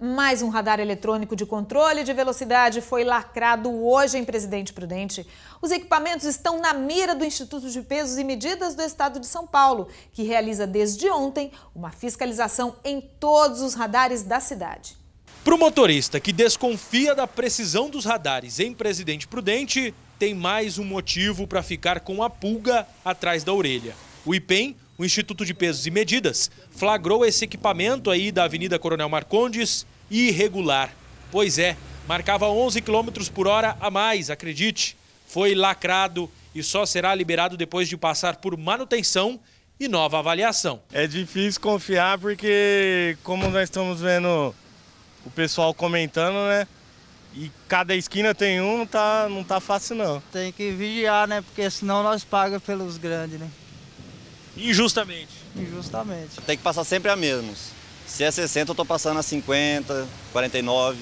Mais um radar eletrônico de controle de velocidade foi lacrado hoje em Presidente Prudente. Os equipamentos estão na mira do Instituto de Pesos e Medidas do Estado de São Paulo, que realiza desde ontem uma fiscalização em todos os radares da cidade. Para o motorista que desconfia da precisão dos radares em Presidente Prudente, tem mais um motivo para ficar com a pulga atrás da orelha. O IPEM o Instituto de Pesos e Medidas flagrou esse equipamento aí da Avenida Coronel Marcondes irregular. Pois é, marcava 11 km por hora a mais, acredite. Foi lacrado e só será liberado depois de passar por manutenção e nova avaliação. É difícil confiar porque, como nós estamos vendo o pessoal comentando, né? E cada esquina tem um, não tá, não tá fácil não. Tem que vigiar, né? Porque senão nós pagamos pelos grandes, né? Injustamente. Injustamente. Tem que passar sempre a menos. Se é 60, eu estou passando a 50, 49,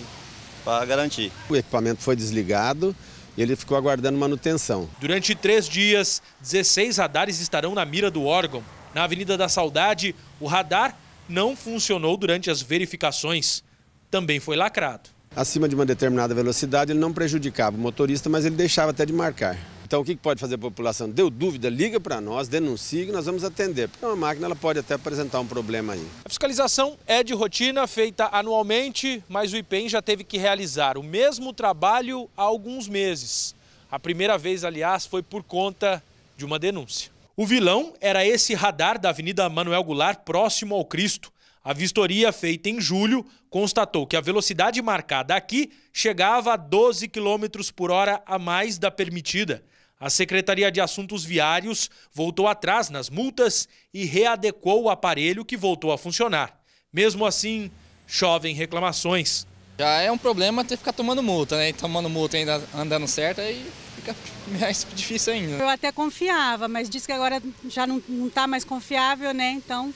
para garantir. O equipamento foi desligado e ele ficou aguardando manutenção. Durante três dias, 16 radares estarão na mira do órgão. Na Avenida da Saudade, o radar não funcionou durante as verificações. Também foi lacrado. Acima de uma determinada velocidade, ele não prejudicava o motorista, mas ele deixava até de marcar. Então, o que pode fazer a população? Deu dúvida, liga para nós, denuncie que nós vamos atender, porque uma máquina ela pode até apresentar um problema aí. A fiscalização é de rotina, feita anualmente, mas o IPEM já teve que realizar o mesmo trabalho há alguns meses. A primeira vez, aliás, foi por conta de uma denúncia. O vilão era esse radar da Avenida Manuel Goulart, próximo ao Cristo. A vistoria feita em julho constatou que a velocidade marcada aqui chegava a 12 km por hora a mais da permitida. A Secretaria de Assuntos Viários voltou atrás nas multas e readequou o aparelho que voltou a funcionar. Mesmo assim, chovem reclamações. Já é um problema ter que ficar tomando multa, né? E tomando multa ainda andando certo, aí fica mais difícil ainda. Eu até confiava, mas disse que agora já não está mais confiável, né? Então,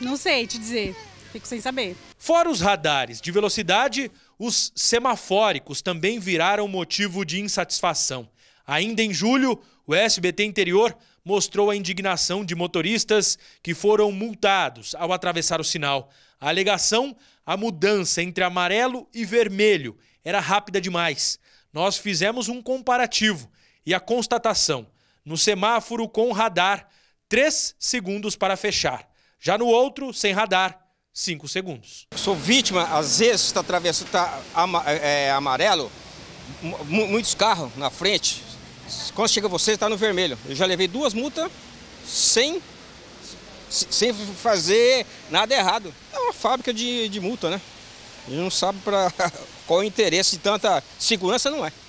não sei te dizer. Fico sem saber. Fora os radares de velocidade, os semafóricos também viraram motivo de insatisfação. Ainda em julho, o SBT Interior mostrou a indignação de motoristas que foram multados ao atravessar o sinal. A alegação: a mudança entre amarelo e vermelho era rápida demais. Nós fizemos um comparativo e a constatação: no semáforo com radar, 3 segundos para fechar. Já no outro, sem radar, 5 segundos. Sou vítima, às vezes, está tá, é, é, amarelo, muitos carros na frente, quando chega você, está no vermelho. Eu já levei duas multas sem, sem fazer nada errado. É uma fábrica de, de multa, né? A gente não sabe para qual o interesse de tanta segurança, não é.